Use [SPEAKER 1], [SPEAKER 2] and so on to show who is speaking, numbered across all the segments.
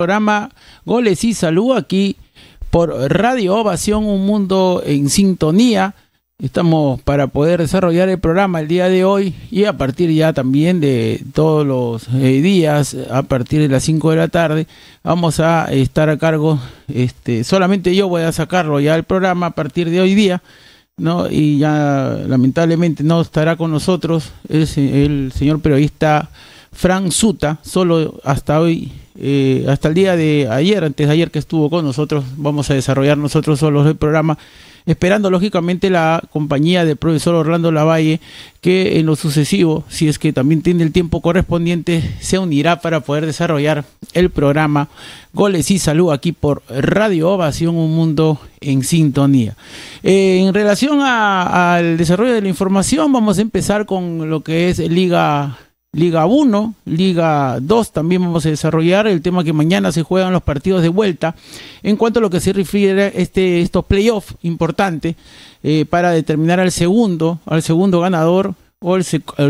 [SPEAKER 1] programa Goles y Salud aquí por Radio Ovación, un mundo en sintonía. Estamos para poder desarrollar el programa el día de hoy y a partir ya también de todos los eh, días, a partir de las 5 de la tarde, vamos a estar a cargo, este, solamente yo voy a sacarlo ya el programa a partir de hoy día, ¿no? Y ya lamentablemente no estará con nosotros el, el señor periodista Frank Suta, solo hasta hoy eh, hasta el día de ayer, antes de ayer que estuvo con nosotros, vamos a desarrollar nosotros solos el programa, esperando lógicamente la compañía del profesor Orlando Lavalle, que en lo sucesivo, si es que también tiene el tiempo correspondiente, se unirá para poder desarrollar el programa Goles y Salud aquí por Radio Ovación, un mundo en sintonía. Eh, en relación al desarrollo de la información, vamos a empezar con lo que es Liga Liga 1, Liga 2 también vamos a desarrollar el tema que mañana se juegan los partidos de vuelta. En cuanto a lo que se refiere a este, estos playoffs importantes eh, para determinar al segundo, al segundo ganador o el,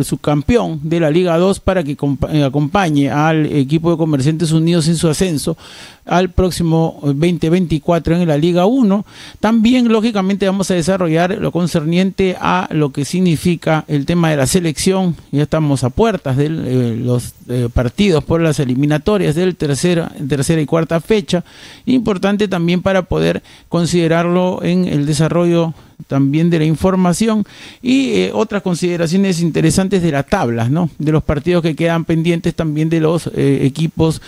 [SPEAKER 1] subcampeón de la Liga 2 para que eh, acompañe al equipo de Comerciantes Unidos en su ascenso al próximo 2024 eh, en la Liga 1. También, lógicamente, vamos a desarrollar lo concerniente a lo que significa el tema de la selección. Ya estamos a puertas de eh, los eh, partidos por las eliminatorias del tercera, tercera y cuarta fecha. Importante también para poder considerarlo en el desarrollo también de la información y eh, otras consideraciones interesantes de las tablas, ¿no? De los partidos que quedan pendientes también de los eh, equipos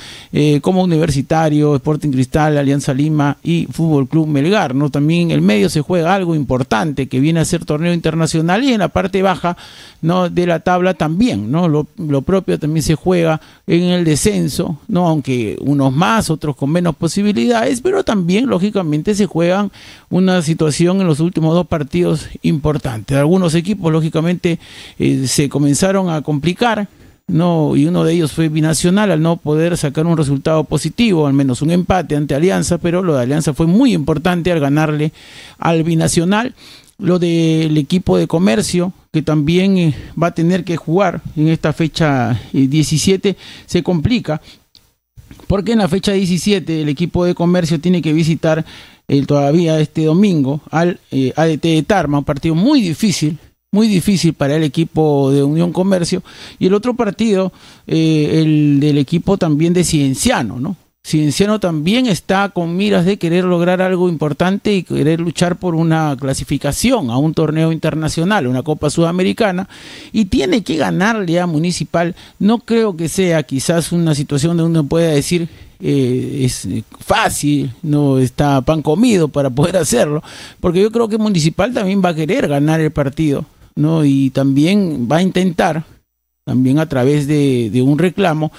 [SPEAKER 1] como Universitario, Sporting Cristal, Alianza Lima y Fútbol Club Melgar, ¿no? También en el medio se juega algo importante que viene a ser torneo internacional y en la parte baja, ¿no? De la tabla también, ¿no? lo propio también se juega juega en el descenso, ¿no? aunque unos más, otros con menos posibilidades, pero también lógicamente se juegan una situación en los últimos dos partidos importante. Algunos equipos lógicamente eh, se comenzaron a complicar, no, y uno de ellos fue binacional al no poder sacar un resultado positivo, al menos un empate ante Alianza, pero lo de Alianza fue muy importante al ganarle al binacional lo del equipo de comercio, que también eh, va a tener que jugar en esta fecha 17, eh, se complica, porque en la fecha 17 el equipo de comercio tiene que visitar eh, todavía este domingo al ADT de Tarma, un partido muy difícil, muy difícil para el equipo de Unión Comercio. Y el otro partido, el del equipo también de Cienciano, ¿no? Cienciano también está con miras de querer lograr algo importante y querer luchar por una clasificación a un torneo internacional, una Copa Sudamericana, y tiene que ganarle a Municipal. No creo que sea quizás una situación donde uno pueda decir eh, es fácil, no está pan comido para poder hacerlo, porque yo creo que Municipal también va a querer ganar el partido, ¿no? Y también va a intentar, también a través de un reclamo,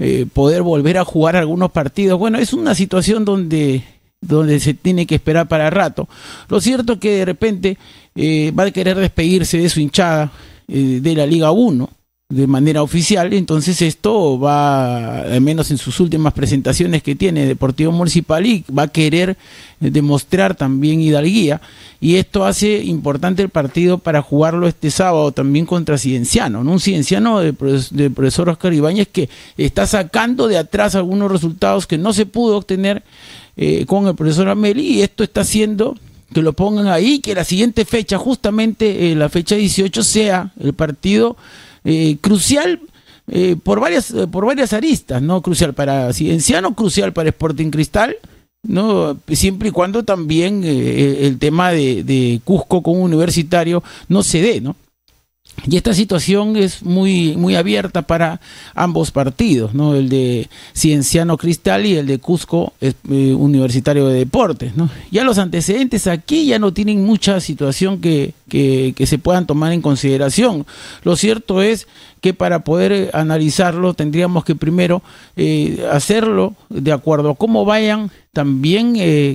[SPEAKER 1] eh, poder volver a jugar algunos partidos. Bueno, es una situación donde donde se tiene que esperar para rato. Lo cierto es que de repente eh, va a querer despedirse de su hinchada eh, de la Liga 1 de manera oficial, entonces esto va, al menos en sus últimas presentaciones que tiene Deportivo Municipal, y va a querer eh, demostrar también hidalguía, y esto hace importante el partido para jugarlo este sábado también contra Cidenciano, un Cidenciano del de profesor Oscar Ibáñez que está sacando de atrás algunos resultados que no se pudo obtener eh, con el profesor Ameli, y esto está haciendo que lo pongan ahí, que la siguiente fecha, justamente eh, la fecha 18, sea el partido eh, crucial eh, por, varias, eh, por varias aristas, ¿no? Crucial para Cienciano, crucial para Sporting Cristal, ¿no? Siempre y cuando también el tema de, de Cusco con universitario no se dé, ¿no? Y esta situación es muy, muy abierta para ambos partidos, ¿no? el de Cienciano Cristal y el de Cusco eh, Universitario de Deportes. Ya los antecedentes aquí ya no tienen mucha situación que, se puedan tomar en consideración. Lo cierto es que para poder eh, analizarlo tendríamos que primero eh, hacerlo de acuerdo a cómo vayan también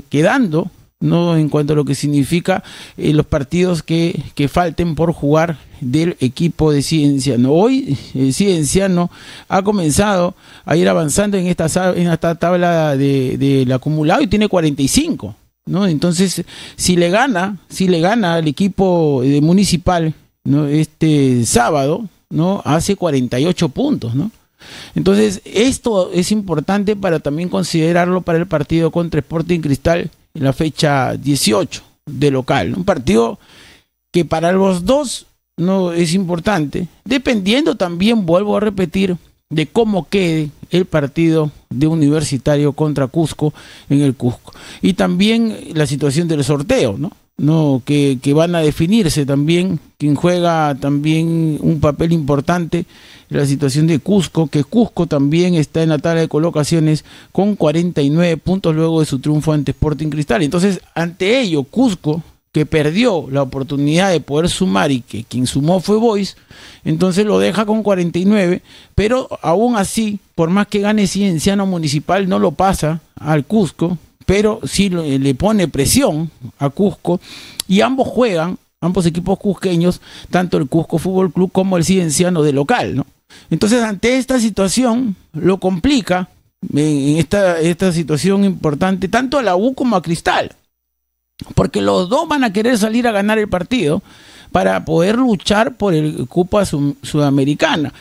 [SPEAKER 1] quedando ¿no? en cuanto a lo que significa eh, los partidos que, falten por jugar del equipo de Cienciano. Hoy eh, Cienciano ha comenzado a ir avanzando en esta, en esta tabla del acumulado y tiene 45. ¿no? Entonces, si le gana, si le gana al equipo eh, municipal ¿no? este sábado, ¿no? hace 48 puntos. ¿no? Entonces, esto es importante para también considerarlo para el partido contra Sporting Cristal en la fecha 18 de local. Un partido que para los dos no es importante, dependiendo también, vuelvo a repetir, de cómo quede el partido de Universitario contra Cusco en el Cusco. Y también la situación del sorteo, ¿no? ¿no? Que, van a definirse también, quien juega también un papel importante en la situación de Cusco, que Cusco también está en la tabla de colocaciones con 49 puntos luego de su triunfo ante Sporting Cristal. Entonces, ante ello, Cusco, que perdió la oportunidad de poder sumar y que quien sumó fue Boys, entonces lo deja con 49, pero aún así, por más que gane Cienciano Municipal, no lo pasa al Cusco, pero sí eh, le pone presión a Cusco y ambos juegan, ambos equipos cusqueños, tanto el Cusco Fútbol Club como el Cienciano de local, ¿no? Entonces, ante esta situación, lo complica en esta, esta situación importante tanto a la U como a Cristal, porque los dos van a querer salir a ganar el partido para poder luchar por el Copa Sudamericana.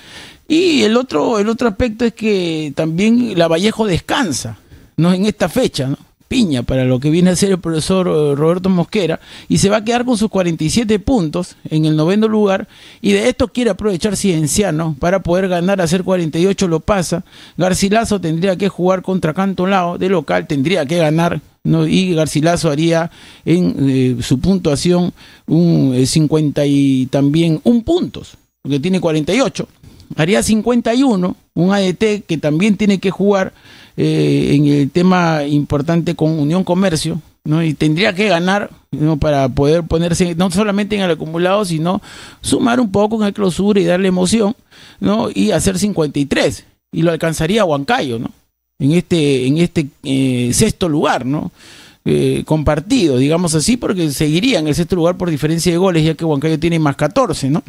[SPEAKER 1] Y el otro, el otro aspecto es que también la Vallejo descansa ¿no? en esta fecha, ¿no? piña para lo que viene a ser el profesor eh, Roberto Mosquera y se va a quedar con sus 47 puntos en el noveno lugar y de esto quiere aprovechar Cienciano para poder ganar a ser 48 lo pasa. Garcilaso tendría que jugar contra Cantolao de local, tendría que ganar y Garcilaso haría en eh, su puntuación un eh, cincuenta y también un puntos, porque tiene 48 haría 51, un ADT e que también tiene que jugar eh, en el tema importante con Unión Comercio, ¿no? Y tendría que ganar ¿no? para poder ponerse no solamente en el acumulado, sino sumar un poco en el clausura y darle emoción, ¿no? Y hacer 53. Y lo alcanzaría Huancayo, ¿no? En este, en este eh, sexto lugar, ¿no? Eh, compartido, digamos así, porque seguiría en el sexto lugar por diferencia de goles, ya que Huancayo tiene más 14, ¿no?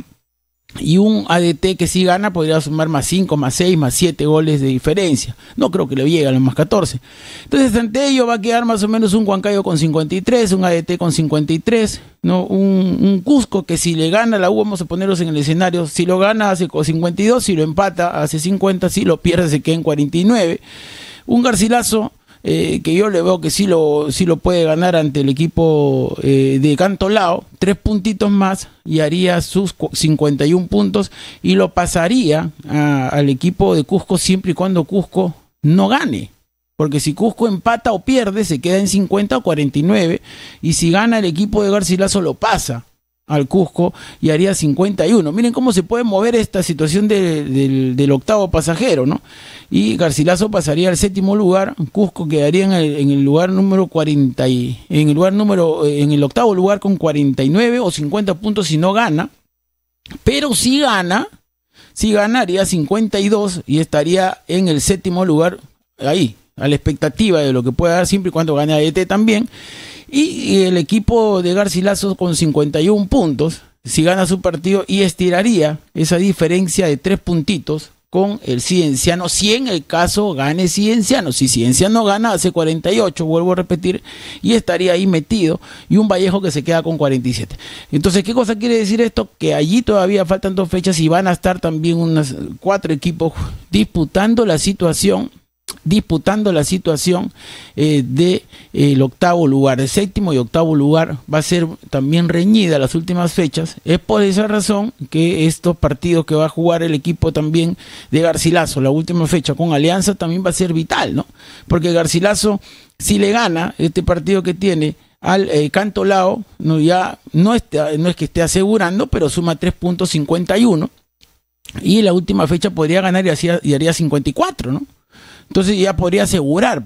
[SPEAKER 1] y un ADT que si gana podría sumar más 5, más 6, más 7 goles de diferencia. No creo que le llegue a los más 14. Entonces, ante ello va a quedar más o menos un Huancayo con 53, un ADT con 53, ¿no? un, un Cusco que si le gana la U, vamos a ponerlos en el escenario, si lo gana hace 52, si lo empata hace 50, si lo pierde se queda en 49. Un Garcilaso eh, que yo le veo que sí lo, lo puede ganar ante el equipo eh, de Cantolao, tres puntitos más y haría sus 51 puntos y lo pasaría al equipo de Cusco siempre y cuando Cusco no gane. Porque si Cusco empata o pierde, se queda en 50 o 49. Y si gana el equipo de Garcilaso, lo pasa al Cusco y haría 51. Miren cómo se puede mover esta situación del, octavo pasajero, ¿no? Y Garcilaso pasaría al séptimo lugar, Cusco quedaría en el, lugar número 40 y, en el lugar número eh, en el octavo lugar con 49 o 50 puntos si no gana. Pero si gana, si ganaría 52 y estaría en el séptimo lugar ahí, a la expectativa de lo que pueda dar siempre y cuando gane ET también. Y, el equipo de Garcilaso con 51 puntos, si gana su partido y estiraría esa diferencia de tres puntitos con el Cienciano, si en el caso gane Cienciano, si Cienciano gana hace 48, vuelvo a repetir, y estaría ahí metido, y un Vallejo que se queda con 47. Entonces, ¿qué cosa quiere decir esto? Que allí todavía faltan dos fechas y van a estar también unas cuatro equipos disputando la situación disputando la situación eh, de eh, el octavo lugar. El séptimo y octavo lugar va a ser también reñida las últimas fechas. Es por esa razón que estos partidos que va a jugar el equipo también de Garcilaso, la última fecha con Alianza, también va a ser vital, ¿no? Porque Garcilaso, si le gana este partido que tiene al eh, Cantolao, no, ya no, está, no es que esté asegurando, pero suma 3.51. Y la última fecha podría ganar y, y haría 54, ¿no? Entonces ya podría asegurar,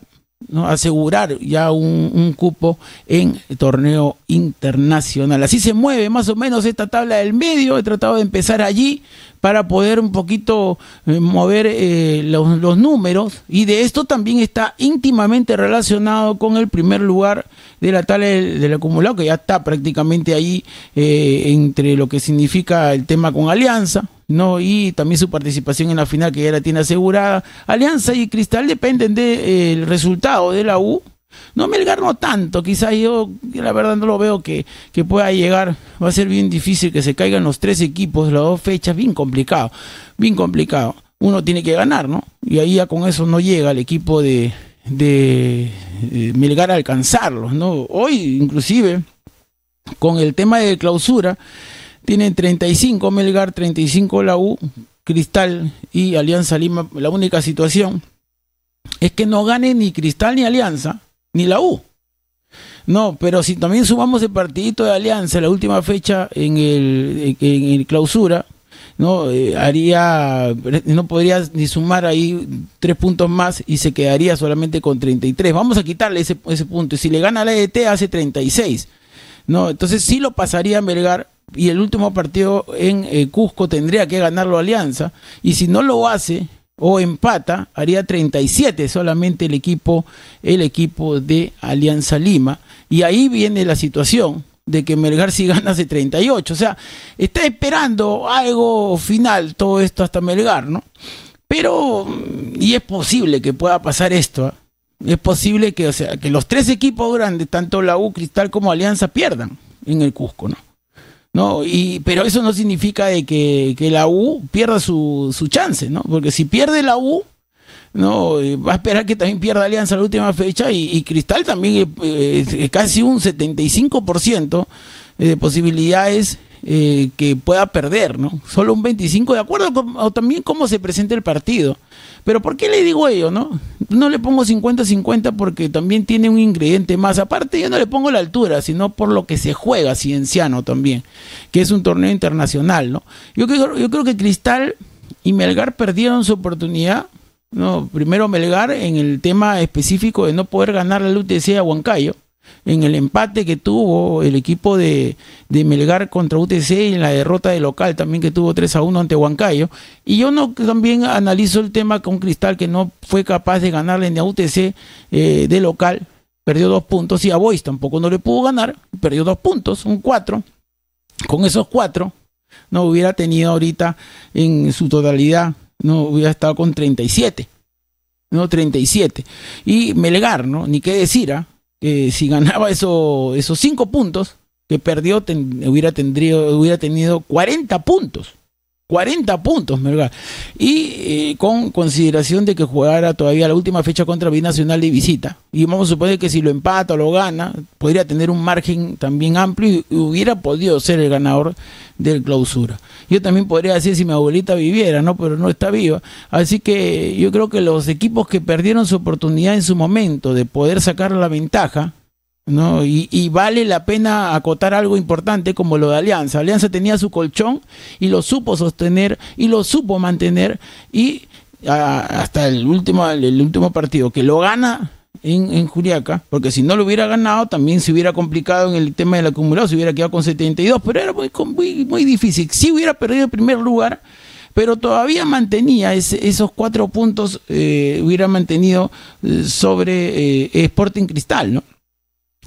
[SPEAKER 1] ¿no? asegurar ya un, un cupo en el torneo internacional. Así se mueve más o menos esta tabla del medio. He tratado de empezar allí para poder un poquito eh, mover eh, los, números. Y de esto también está íntimamente relacionado con el primer lugar de la tal del, acumulado, que ya está prácticamente ahí eh, entre lo que significa el tema con Alianza, ¿no? Y también su participación en la final que ya la tiene asegurada. Alianza y Cristal dependen del resultado de la U, no, Melgar no tanto, quizás yo la verdad no lo veo que, pueda llegar. Va a ser bien difícil que se caigan los tres equipos, las dos fechas, bien complicado, bien complicado. Uno tiene que ganar, ¿no? Y ahí ya con eso no llega el equipo de, de, Melgar a alcanzarlos, ¿no? Hoy inclusive, con el tema de clausura, tienen 35 Melgar, 35 la U, Cristal y Alianza Lima. La única situación es que no gane ni Cristal ni Alianza ni la U. No, pero si también sumamos el partidito de Alianza, la última fecha en el, en clausura, no eh, haría no podría ni sumar ahí tres puntos más y se quedaría solamente con 33 vamos a quitarle ese, punto y si le gana la ET hace 36 no entonces sí lo pasaría a Melgar y el último partido en eh, Cusco tendría que ganarlo Alianza y si no lo hace o empata, haría 37 solamente el equipo, el equipo de Alianza Lima. Y ahí viene la situación de que Melgar si gana hace 38. O sea, está esperando algo final todo esto hasta Melgar, ¿no? Pero, mm, y es posible que pueda pasar esto. ¿ah? Es posible que, o sea, que los tres equipos grandes, tanto la U, Cristal como Alianza, pierdan en el Cusco, ¿no? ¿no? Y, pero eso no significa de que, la U pierda su, su, chance, ¿no? Porque si pierde la U, ¿no? Eh, va a esperar que también pierda Alianza la última fecha y, Cristal también eh, eh, casi un 75% de posibilidades eh, que pueda perder, ¿no? Solo un 25, de acuerdo con, o también cómo se presenta el partido. Pero ¿por qué le digo ello, no? No le pongo 50-50 porque también tiene un ingrediente más. Aparte, yo no le pongo la altura, sino por lo que se juega Cienciano también, que es un torneo internacional, ¿no? Yo creo, yo creo que Cristal y Melgar perdieron su oportunidad. No, primero Melgar en el tema específico de no poder ganar la UTC a Huancayo en el empate que tuvo el equipo de, Melgar contra UTC y en la derrota de local también que tuvo 3 a 1 ante Huancayo. Y yo no también analizo el tema con Cristal que no fue capaz de ganarle ni a UTC eh, de local, perdió dos puntos y a Boys tampoco no le pudo ganar, perdió dos puntos, un 4. Con esos 4 no hubiera tenido ahorita en su totalidad, no hubiera estado con 37. No, 37. Y Melgar, ¿no? Ni qué decir, ¿ah? que si ganaba eso, esos 5 puntos que perdió, hubiera, tendría, hubiera tenido 40 puntos. 40 puntos, verdad, Y eh, con consideración de que jugara todavía la última fecha contra Binacional de visita. Y vamos a suponer que si lo empata o lo gana, podría tener un margen también amplio y hubiera podido ser el ganador del clausura. Yo también podría decir si mi abuelita viviera, ¿no? Pero no está viva. Así que yo creo que los equipos que perdieron su oportunidad en su momento de poder sacar la ventaja, ¿no? Y, vale la pena acotar algo importante como lo de Alianza. Alianza tenía su colchón y lo supo sostener y lo supo mantener y hasta el último, el último partido que lo gana en, en, Juliaca, porque si no lo hubiera ganado, también se hubiera complicado en el tema del acumulado, se hubiera quedado con 72, pero era muy, muy, muy difícil. Si sí hubiera perdido el primer lugar, pero todavía mantenía esos cuatro puntos, eh, hubiera mantenido eh, sobre eh, Sporting Cristal, ¿no?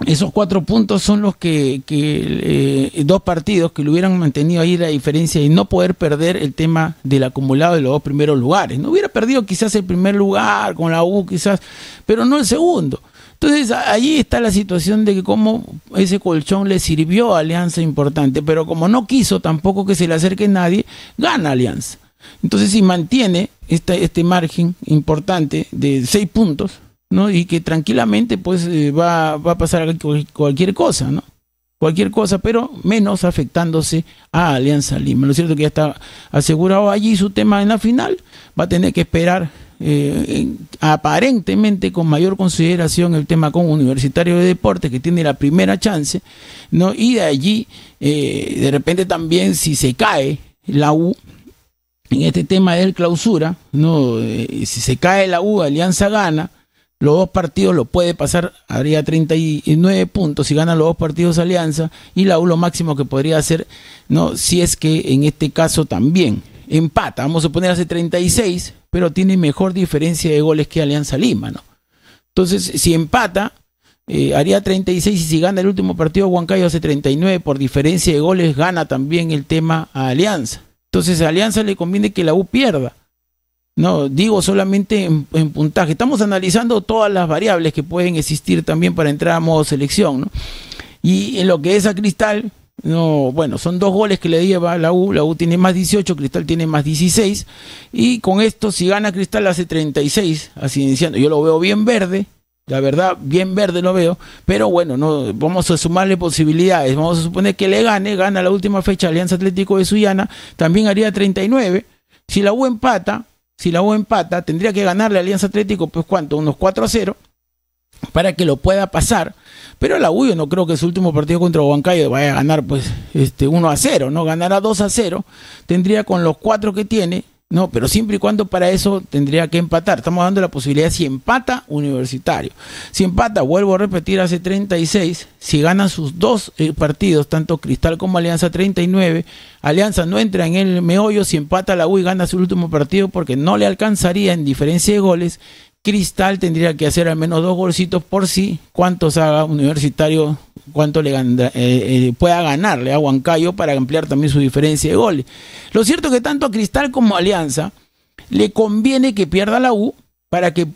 [SPEAKER 1] esos cuatro puntos son los que, eh, dos partidos que lo hubieran mantenido ahí la diferencia y no poder perder el tema del acumulado de los dos primeros lugares. No hubiera perdido quizás el primer lugar con la U, quizás, pero no el segundo. Entonces ahí está la situación de que cómo ese colchón le sirvió a Alianza importante, pero como no quiso tampoco que se le acerque nadie, gana Alianza. Entonces si mantiene este margen importante de seis puntos, y que tranquilamente pues eh, va, a pasar cualquier cosa, ¿no? Cualquier cosa, pero menos afectándose a Alianza Lima. Lo cierto que ya está asegurado allí su tema en la final. Va a tener que esperar eh, aparentemente con mayor consideración el tema con Universitario de Deportes, que tiene la primera chance, ¿no? Y de allí, eh, de repente también si se cae la U, en este tema del clausura, ¿no? si se cae la U, Alianza gana, los dos partidos lo puede pasar, haría 39 puntos si gana los dos partidos Alianza y la U lo máximo que podría hacer, ¿no? Si es que en este caso también empata, vamos a poner hace 36, pero tiene mejor diferencia de goles que Alianza Lima, ¿no? Entonces, si empata, eh, haría 36 y si gana el último partido Huancayo hace 39 por diferencia de goles, gana también el tema a Alianza. Entonces a Alianza le conviene que la U pierda no, digo solamente en, puntaje. Estamos analizando todas las variables que pueden existir también para entrar a modo selección. Y en lo que es a Cristal, no, bueno, son dos goles que le lleva la U. La U tiene más 18, Cristal tiene más 16. Y con esto, si gana Cristal, hace 36. Así diciendo, yo lo veo bien verde. La verdad, bien verde lo veo. Pero bueno, no, vamos a sumarle posibilidades. Vamos a suponer que le gane, gana la última fecha Alianza Atlético de Suyana. También haría 39. Si la U empata, si la U empata, tendría que ganarle la Alianza Atlético, pues cuánto, unos 4 a 0, para que lo pueda pasar. Pero la U yo no creo que su último partido contra Huancayo vaya a ganar pues este 1 a 0, ¿no? Ganará 2 a 0, tendría con los 4 que tiene no, pero siempre y cuando para eso tendría que empatar. Estamos dando la posibilidad si empata universitario. Si empata, vuelvo a repetir, hace 36. Si ganan sus dos eh, partidos, tanto Cristal como Alianza 39, Alianza no entra en el meollo. Si empata la U y gana su último partido porque no le alcanzaría en diferencia de goles. Cristal tendría que hacer al menos dos golcitos por sí. ¿Cuántos haga Universitario? ¿Cuánto le eh, eh, pueda ganarle a Huancayo para ampliar también su diferencia de goles? Lo cierto es que tanto a Cristal como a Alianza le conviene que pierda la U para que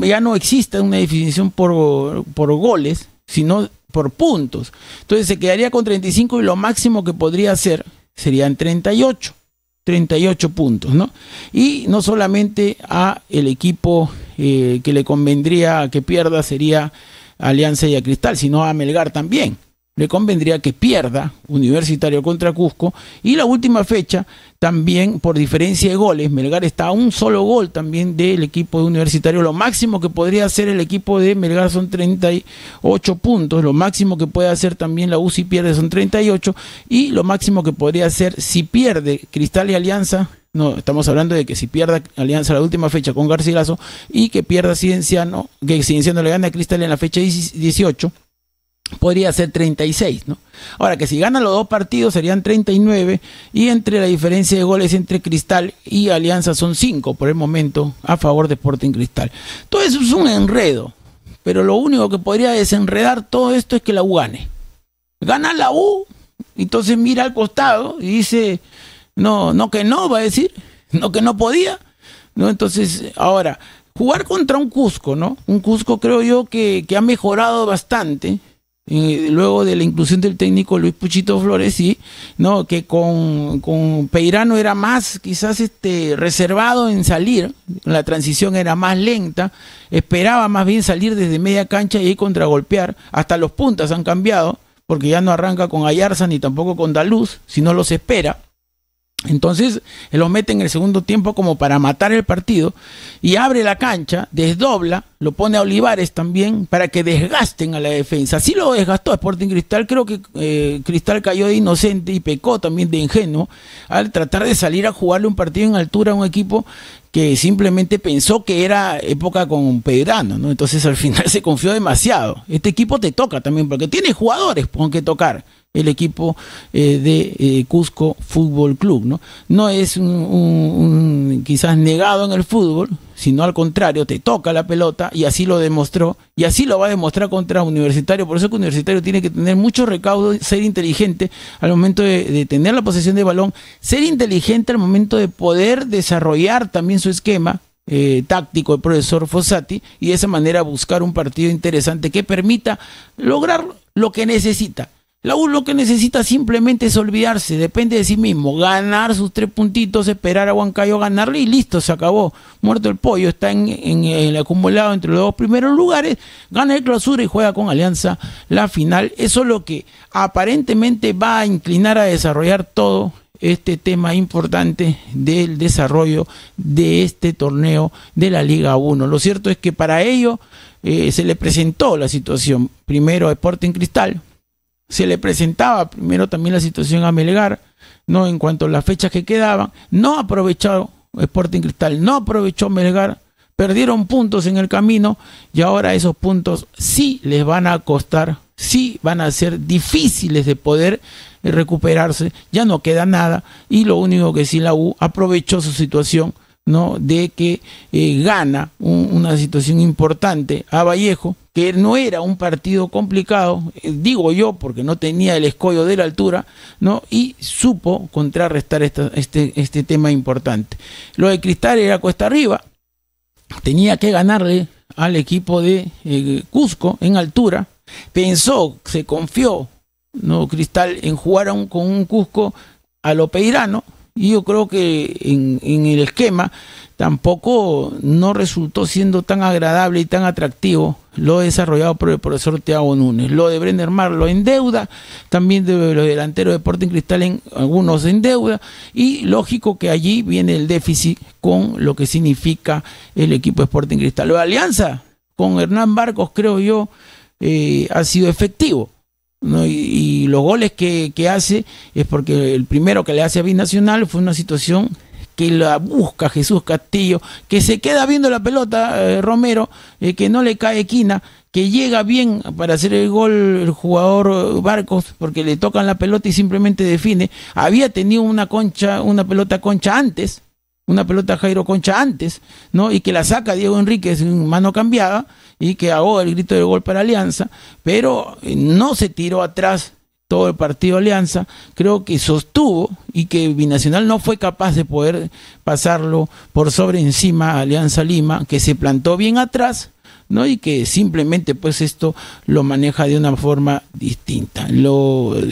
[SPEAKER 1] ya no exista una definición por, por goles, sino por puntos. Entonces se quedaría con 35 y lo máximo que podría hacer serían 38. 38 puntos, ¿no? Y no solamente a el equipo eh, que le convendría que pierda sería Alianza y a Cristal, sino a Melgar también. Le convendría que pierda Universitario contra Cusco. Y la última fecha, también por diferencia de goles, Melgar está a un solo gol también del equipo de Universitario. Lo máximo que podría hacer el equipo de Melgar son 38 puntos. Lo máximo que puede hacer también la U pierde son 38. Y lo máximo que podría hacer si pierde Cristal y Alianza no, estamos hablando de que si pierda Alianza la última fecha con Garcilaso y que pierda Cienciano, que Cienciano le gana a Cristal en la fecha 18, podría ser 36, ¿no? Ahora que si gana los dos partidos serían 39 y entre la diferencia de goles entre Cristal y Alianza son 5 por el momento a favor de Sporting Cristal. Todo eso es un enredo, pero lo único que podría desenredar todo esto es que la U gane. Gana la U, entonces mira al costado y dice, no, no que no, va a decir, no que no podía, ¿no? Entonces, ahora, jugar contra un Cusco, ¿no? Un Cusco creo yo que, ha mejorado bastante. luego de la inclusión del técnico Luis Puchito Flores, sí, ¿no? que con, con, Peirano era más quizás este, reservado en salir, la transición era más lenta, esperaba más bien salir desde media cancha y ahí contragolpear, hasta los puntas han cambiado, porque ya no arranca con Ayarza ni tampoco con Daluz, no los espera, entonces lo mete en el segundo tiempo como para matar el partido y abre la cancha, desdobla, lo pone a Olivares también para que desgasten a la defensa. Así lo desgastó Sporting Cristal, creo que eh, Cristal cayó de inocente y pecó también de ingenuo al tratar de salir a jugarle un partido en altura a un equipo que simplemente pensó que era época con Pedrano, ¿no? Entonces al final se confió demasiado. Este equipo te toca también porque tiene jugadores con que tocar el equipo eh, de eh, Cusco Fútbol Club. No, no es un, quizás negado en el fútbol, sino al contrario, te toca la pelota y así lo demostró y así lo va a demostrar contra Universitario. Por eso que Universitario tiene que tener mucho recaudo, ser inteligente al momento de, tener la posesión de balón, ser inteligente al momento de poder desarrollar también su esquema, eh, táctico del profesor Fossati y de esa manera buscar un partido interesante que permita lograr lo que necesita, la U lo que necesita simplemente es olvidarse, depende de sí mismo, ganar sus tres puntitos, esperar a Huancayo ganarle y listo, se acabó. Muerto el pollo, está en, el acumulado entre los dos primeros lugares, gana el clausura y juega con Alianza la final. Eso es lo que aparentemente va a inclinar a desarrollar todo este tema importante del desarrollo de este torneo de la Liga 1. Lo cierto es que para ello eh, se le presentó la situación primero Sporting Cristal se le presentaba primero también la situación a Melgar, ¿no? En cuanto a las fechas que quedaban, no aprovechó Sporting Cristal, no aprovechó Melgar, perdieron puntos en el camino y ahora esos puntos sí les van a costar, sí van a ser difíciles de poder eh, recuperarse, ya no queda nada y lo único que sí la U aprovechó su situación ¿no? de que eh, gana una situación importante a Vallejo, que no era un partido complicado, eh, digo yo, porque no tenía el escollo de la altura, ¿no? y supo contrarrestar este, este tema importante. Lo de Cristal era cuesta arriba, tenía que ganarle al equipo de eh, Cusco en altura, pensó, se confió, ¿no? Cristal en jugar con un Cusco a lo peirano, y yo creo que en, el esquema tampoco no resultó siendo tan agradable y tan atractivo lo desarrollado por el profesor Tiago Núñez. Lo de Brenner Mar lo endeuda, también de los delanteros de Sporting Cristal en algunos endeuda y lógico que allí viene el déficit con lo que significa el equipo de Sporting Cristal. La alianza con Hernán Barcos creo yo eh, ha sido efectivo ¿no? Y, los goles que, hace es porque el primero que le hace a Binacional fue una situación que la busca Jesús Castillo, que se queda viendo la pelota eh, Romero, eh, que no le cae Quina, que llega bien para hacer el gol el jugador eh, Barcos porque le tocan la pelota y simplemente define. Había tenido una concha, una pelota concha antes, una pelota Jairo Concha antes, ¿no? Y que la saca Diego Enríquez en mano cambiada y que ahoga el grito de gol para Alianza, pero eh, no se tiró atrás todo el partido Alianza, creo que sostuvo y que Binacional no fue capaz de poder pasarlo por sobre encima a Alianza Lima, que se plantó bien atrás, ¿no? Y que simplemente pues esto lo maneja de una forma distinta. La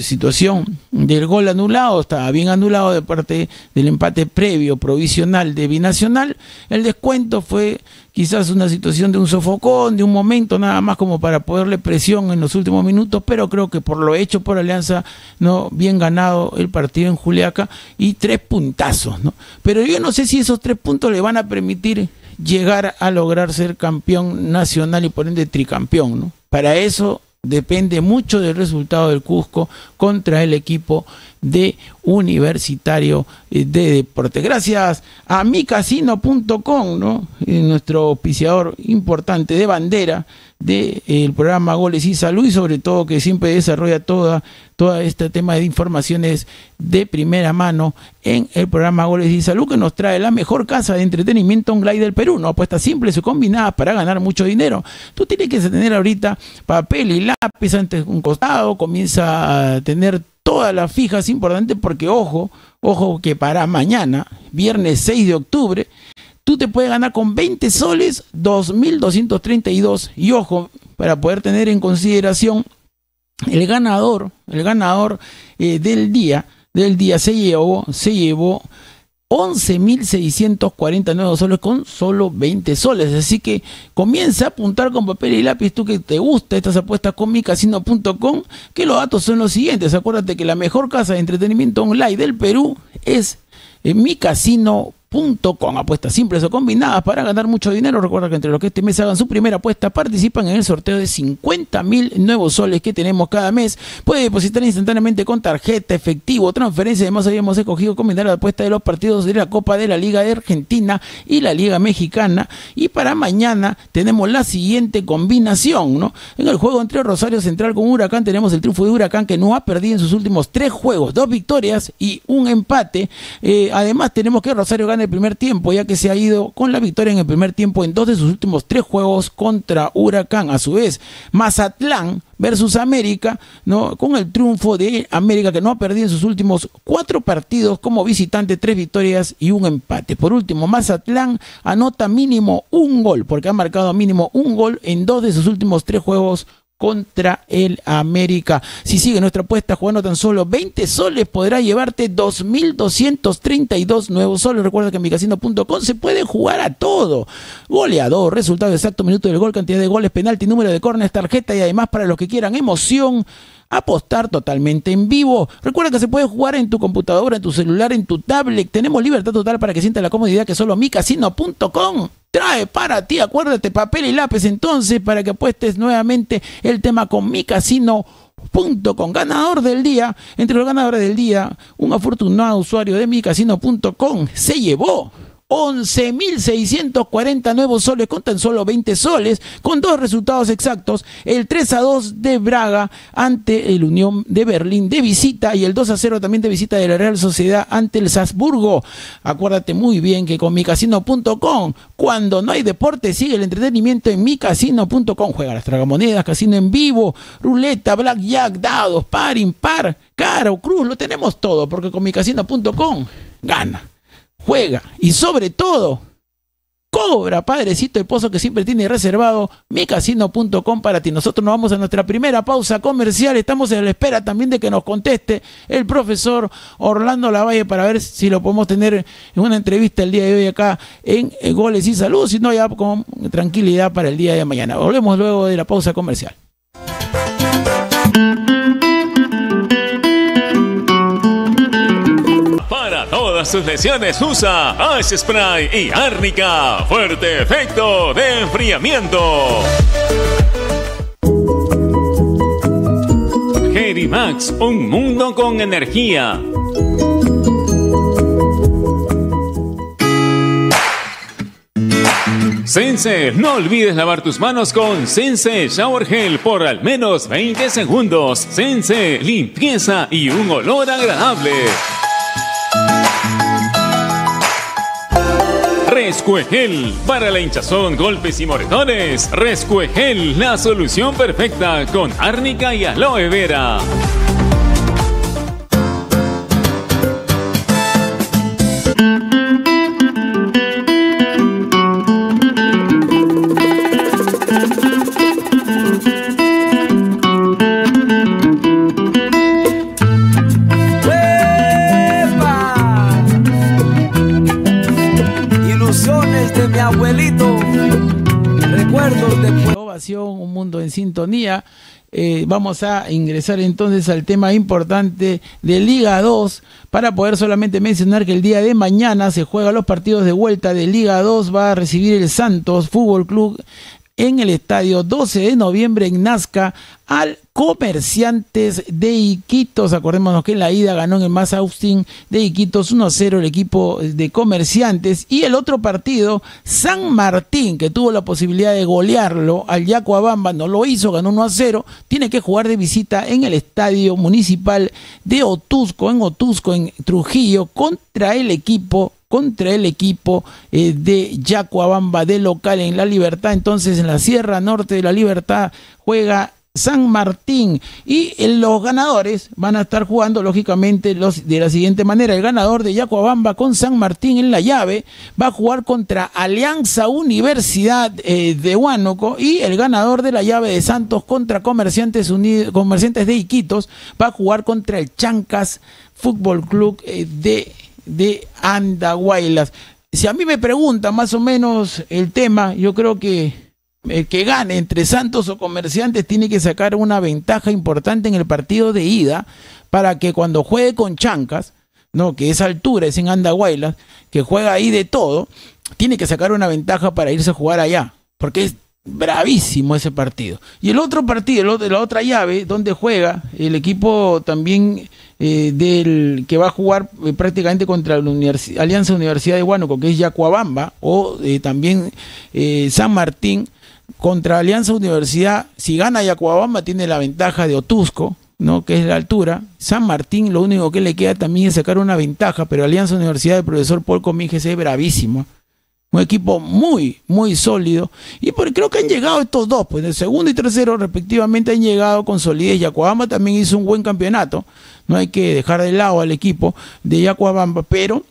[SPEAKER 1] situación del gol anulado, estaba bien anulado de parte del empate previo provisional de Binacional, el descuento fue quizás una situación de un sofocón, de un momento nada más como para poderle presión en los últimos minutos, pero creo que por lo hecho por Alianza, no bien ganado el partido en Juliaca y tres puntazos, ¿no? Pero yo no sé si esos tres puntos le van a permitir llegar a lograr ser campeón nacional y por ende tricampeón. ¿no? Para eso depende mucho del resultado del Cusco contra el equipo de Universitario eh, de Deporte. Gracias a micasino.com, ¿no? Eh, nuestro auspiciador importante de bandera del eh, programa Goles y Salud y sobre todo que siempre desarrolla toda, todo este tema de informaciones de primera mano en el programa Goles y Salud que nos trae la mejor casa de entretenimiento online del Perú, ¿no? apuestas simples y combinadas para ganar mucho dinero. Tú tienes que tener ahorita papel y lápiz antes un costado, comienza a tener todas las fijas importantes porque ojo, ojo que para mañana, viernes 6 de octubre, tú te puedes ganar con 20 soles 2.232 y ojo, para poder tener en consideración el ganador, el ganador eh, del día, del día se llevó, se llevó 11.640 nuevos soles con solo 20 soles. Así que comienza a apuntar con papel y lápiz tú que te gusta estas apuestas con micasino.com, que los datos son los siguientes. Acuérdate que la mejor casa de entretenimiento online del Perú es eh, micasino.com con Apuestas simples o combinadas para ganar mucho dinero. Recuerda que entre los que este mes hagan su primera apuesta participan en el sorteo de 50 mil nuevos soles que tenemos cada mes. Puede depositar instantáneamente con tarjeta, efectivo, transferencia. Además, habíamos escogido combinar la apuesta de los partidos de la Copa de la Liga de Argentina y la Liga Mexicana. Y para mañana tenemos la siguiente combinación, ¿no? En el juego entre Rosario Central con Huracán tenemos el triunfo de Huracán que no ha perdido en sus últimos tres juegos, dos victorias y un empate. Eh, además, tenemos que Rosario gane el primer tiempo, ya que se ha ido con la victoria en el primer tiempo en dos de sus últimos tres juegos contra Huracán. A su vez, Mazatlán versus América, ¿no? Con el triunfo de América, que no ha perdido en sus últimos cuatro partidos como visitante, tres victorias y un empate. Por último, Mazatlán anota mínimo un gol, porque ha marcado mínimo un gol en dos de sus últimos tres juegos contra el América. Si sigue nuestra apuesta jugando tan solo 20 soles, podrá llevarte 2.232 nuevos soles. Recuerda que en micasino.com se puede jugar a todo. Goleador, resultado exacto, minuto del gol, cantidad de goles, penalti, número de córneres, tarjeta y además para los que quieran emoción apostar totalmente en vivo. Recuerda que se puede jugar en tu computadora, en tu celular, en tu tablet. Tenemos libertad total para que sientas la comodidad que solo micasino.com trae para ti. Acuérdate, papel y lápiz entonces para que apuestes nuevamente el tema con micasino.com. ganador del día, entre los ganadores del día, un afortunado usuario de micasino.com se llevó 11.640 nuevos soles con tan solo 20 soles, con dos resultados exactos, el 3 a 2 de Braga ante el Unión de Berlín de visita y el 2 a 0 también de visita de la Real Sociedad ante el Salzburgo. Acuérdate muy bien que con micasino.com, cuando no hay deporte, sigue el entretenimiento en micasino.com. Juega las tragamonedas, casino en vivo, ruleta, blackjack, dados, par, impar, cara cruz, lo tenemos todo, porque con micasino.com gana juega y sobre todo cobra, padrecito el pozo que siempre tiene reservado micasino.com para ti. Nosotros nos vamos a nuestra primera pausa comercial. Estamos en la espera también de que nos conteste el profesor Orlando Lavalle para ver si lo podemos tener en una entrevista el día de hoy acá en eh, Goles y Salud. Si no, ya con tranquilidad para el día de mañana. Volvemos luego de la pausa comercial. sus lesiones usa Ice Spray y Árnica. Fuerte efecto de enfriamiento. Max, un mundo con energía. Sense, no olvides lavar tus manos con Sense Shower Gel por al menos 20 segundos. Sense, limpieza y un olor agradable. Rescuegel. Para la hinchazón, golpes y moretones, Rescuegel, la solución perfecta con árnica y aloe vera. Recuerdos de innovación, un mundo en sintonía. Eh, vamos a ingresar entonces al tema importante de Liga 2 para poder solamente mencionar que el día de mañana se juegan los partidos de vuelta de Liga 2 va a recibir el Santos Fútbol Club en el estadio 12 de noviembre en Nazca al Comerciantes de Iquitos. Acordémonos que en la ida ganó en el más Austin de Iquitos 1-0 el equipo de Comerciantes. Y el otro partido, San Martín, que tuvo la posibilidad de golearlo al Yacuabamba, no lo hizo, ganó 1-0. Tiene que jugar de visita en el estadio municipal de Otusco, en Otusco, en Trujillo, contra el equipo contra el equipo eh, de Yacuabamba de local en La Libertad. Entonces en la Sierra Norte de La Libertad juega San Martín. Y eh, los ganadores van a estar jugando, lógicamente, los, de la siguiente manera. El ganador de Yacuabamba con San Martín en la llave va a jugar contra Alianza Universidad eh, de Huánuco. Y el ganador de la llave de Santos contra Comerciantes, Unidos, Comerciantes de Iquitos va a jugar contra el Chancas Fútbol Club de de Andahuaylas. Si a mí me pregunta más o menos el tema, yo creo que el que gane entre Santos o Comerciantes tiene que sacar una ventaja importante en el partido de ida para que cuando juegue con Chancas, no, que es altura, es en Andahuaylas, que juega ahí de todo, tiene que sacar una ventaja para irse a jugar allá, porque es bravísimo ese partido. Y el otro partido, el la otra llave, donde juega el equipo también eh, del que va a jugar eh, prácticamente contra la Alianza Universidad de Huánuco, que es Yacuabamba, o eh, también San Martín, contra Alianza Universidad. Si gana Yacuabamba, tiene la ventaja de Otusco, ¿no? que es la altura. San Martín, lo único que le queda también es sacar una ventaja, pero Alianza Universidad del profesor Paul es bravísimo un equipo muy, muy sólido. Y por, creo que han llegado estos dos, pues el segundo y tercero respectivamente han llegado con solidez. Yacuabamba también hizo un buen campeonato. No hay que dejar de lado al equipo de Yacuabamba, pero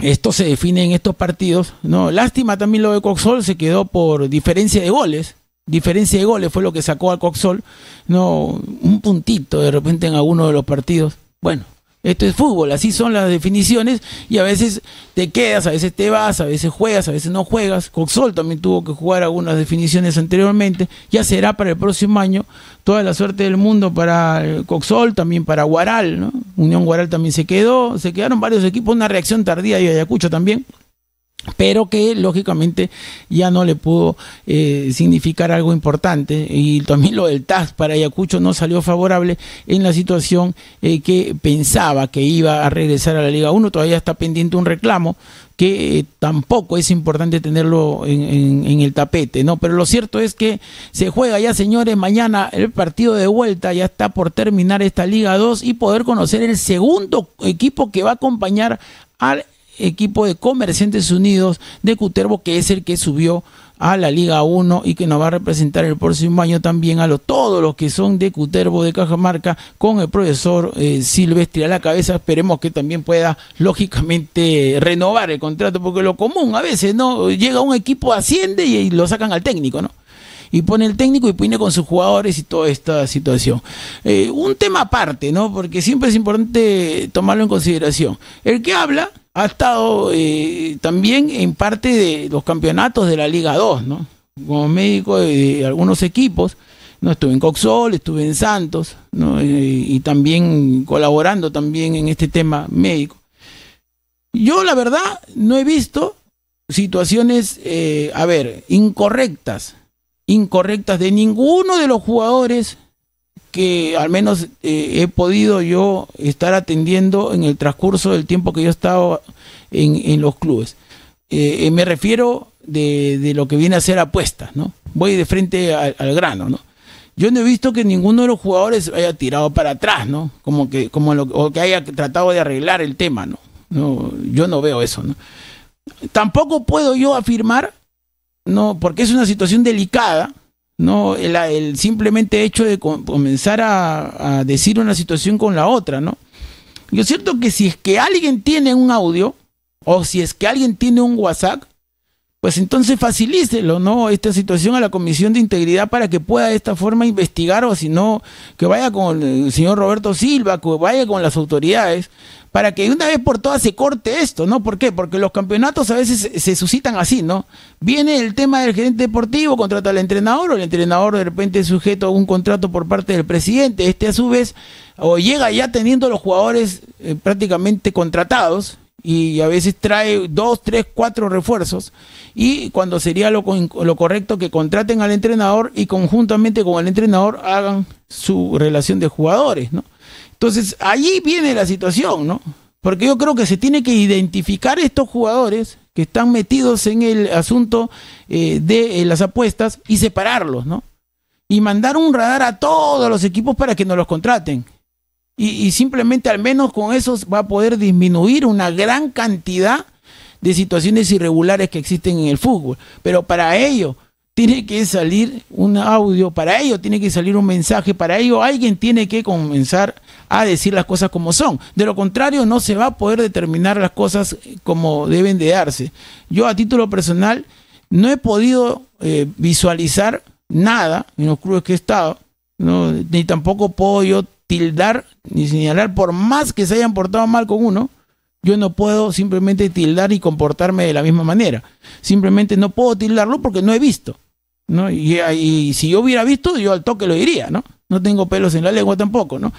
[SPEAKER 1] esto se define en estos partidos. No, lástima también lo de Coxol, se quedó por diferencia de goles. Diferencia de goles fue lo que sacó al Coxol. No, un puntito de repente en alguno de los partidos. Bueno, esto es fútbol, así son las definiciones y a veces te quedas, a veces te vas, a veces juegas, a veces no juegas. Coxol también tuvo que jugar algunas definiciones anteriormente. Ya será para el próximo año toda la suerte del mundo para Coxol, también para Guaral, ¿no? Unión Guaral también se quedó, se quedaron varios equipos, una reacción tardía de Ayacucho también pero que lógicamente ya no le pudo eh, significar algo importante y también lo del TAS para Ayacucho no salió favorable en la situación eh, que pensaba que iba a regresar a la Liga 1, todavía está pendiente un reclamo que eh, tampoco es importante tenerlo en, el tapete, ¿no? Pero lo cierto es que se juega ya, señores, mañana el partido de vuelta, ya está por terminar esta Liga 2 y poder conocer el segundo equipo que va a acompañar al equipo de Comerciantes Unidos de Cutervo, que es el que subió a la Liga 1 y que nos va a representar el próximo año también a lo todos los que son de Cutervo, de Cajamarca con el profesor eh, silvestre Silvestri a la cabeza. Esperemos que también pueda, lógicamente, renovar el contrato, porque lo común a veces, ¿no? Llega un equipo, asciende y, lo sacan al técnico, ¿no? y pone el técnico y pone con sus jugadores y toda esta situación. Eh, un tema aparte, ¿no? Porque siempre es importante tomarlo en consideración. El que habla ha estado eh, también en parte de los campeonatos de la Liga 2, ¿no? Como médico de, algunos equipos, ¿no? Estuve en Coxol, estuve en Santos, ¿no? Eh, y también colaborando también en este tema médico. Yo, la verdad, no he visto situaciones, eh, a ver, incorrectas, incorrectas de ninguno de los jugadores que al menos eh, he podido yo estar atendiendo en el transcurso del tiempo que yo he estado en, los clubes. Eh, eh, me refiero de, lo que viene a ser apuestas, ¿no? Voy de frente al grano, ¿no? Yo no he visto que ninguno de los jugadores haya tirado para atrás, ¿no? Como que, como lo, o que haya tratado de arreglar el tema, ¿no? no yo no veo eso, ¿no? Tampoco puedo yo afirmar, ¿no? Porque es una situación delicada, ¿no? El, simplemente hecho de comenzar a, decir una situación con la otra, ¿no? Yo cierto que si es que alguien tiene un audio, o si es que alguien tiene un WhatsApp, pues entonces facilícelo, ¿no? Esta situación a la Comisión de Integridad para que pueda de esta forma investigar o si no, que vaya con el señor Roberto Silva, que vaya con las autoridades para que una vez por todas se corte esto, ¿no? ¿Por qué? Porque los campeonatos a veces se suscitan así, ¿no? Viene el tema del gerente deportivo, contrata al entrenador, o el entrenador de repente es sujeto a un contrato por parte del presidente, este a su vez, o llega ya teniendo los jugadores eh, prácticamente contratados, y a veces trae dos, tres, cuatro refuerzos. Y cuando sería lo, correcto que contraten al entrenador y conjuntamente con el entrenador hagan su relación de jugadores, ¿no? Entonces, ahí viene la situación, ¿no? Porque yo creo que se tiene que identificar estos jugadores que están metidos en el asunto eh, de eh, las apuestas y separarlos, ¿no? Y mandar un radar a todos los equipos para que no los contraten. Y, y, simplemente al menos con eso va a poder disminuir una gran cantidad de situaciones irregulares que existen en el fútbol. Pero para ello tiene que salir un audio, para ello tiene que salir un mensaje, para ello alguien tiene que comenzar a decir las cosas como son. De lo contrario, no se va a poder determinar las cosas eh, como deben de darse. Yo a título personal no he podido eh, visualizar nada en los clubes que he estado, ¿no? ni tampoco puedo yo tildar ni señalar, por más que se hayan portado mal con uno, yo no puedo simplemente tildar y comportarme de la misma manera. Simplemente no puedo tildarlo porque no he visto. ¿no? y si yo hubiera visto, yo al toque lo diría, ¿no? No tengo pelos en la lengua tampoco, ¿no?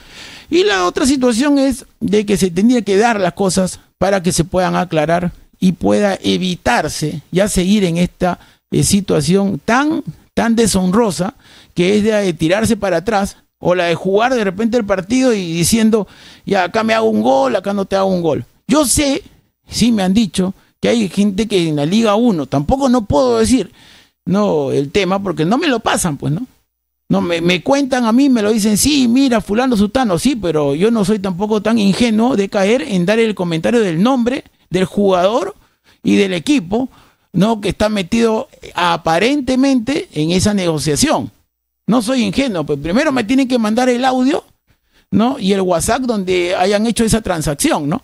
[SPEAKER 1] Y la otra situación es de que se tendría que dar las cosas para que se puedan aclarar y pueda evitarse ya seguir en esta eh, situación tan, tan deshonrosa que es de, de tirarse para atrás o la de jugar de repente el partido y diciendo, ya acá me hago un gol, acá no te hago un gol. Yo sé, sí me han dicho, que hay gente que en la Liga 1, tampoco no puedo decir no el tema porque no me lo pasan, pues, ¿no? No, me, cuentan a mí, me lo dicen, sí, mira, fulano sutano, sí, pero yo no soy tampoco tan ingenuo de caer en dar el comentario del nombre del jugador y del equipo, ¿no? Que está metido aparentemente en esa negociación. No soy ingenuo, pues primero me tienen que mandar el audio, ¿no? Y el WhatsApp donde hayan hecho esa transacción, ¿no?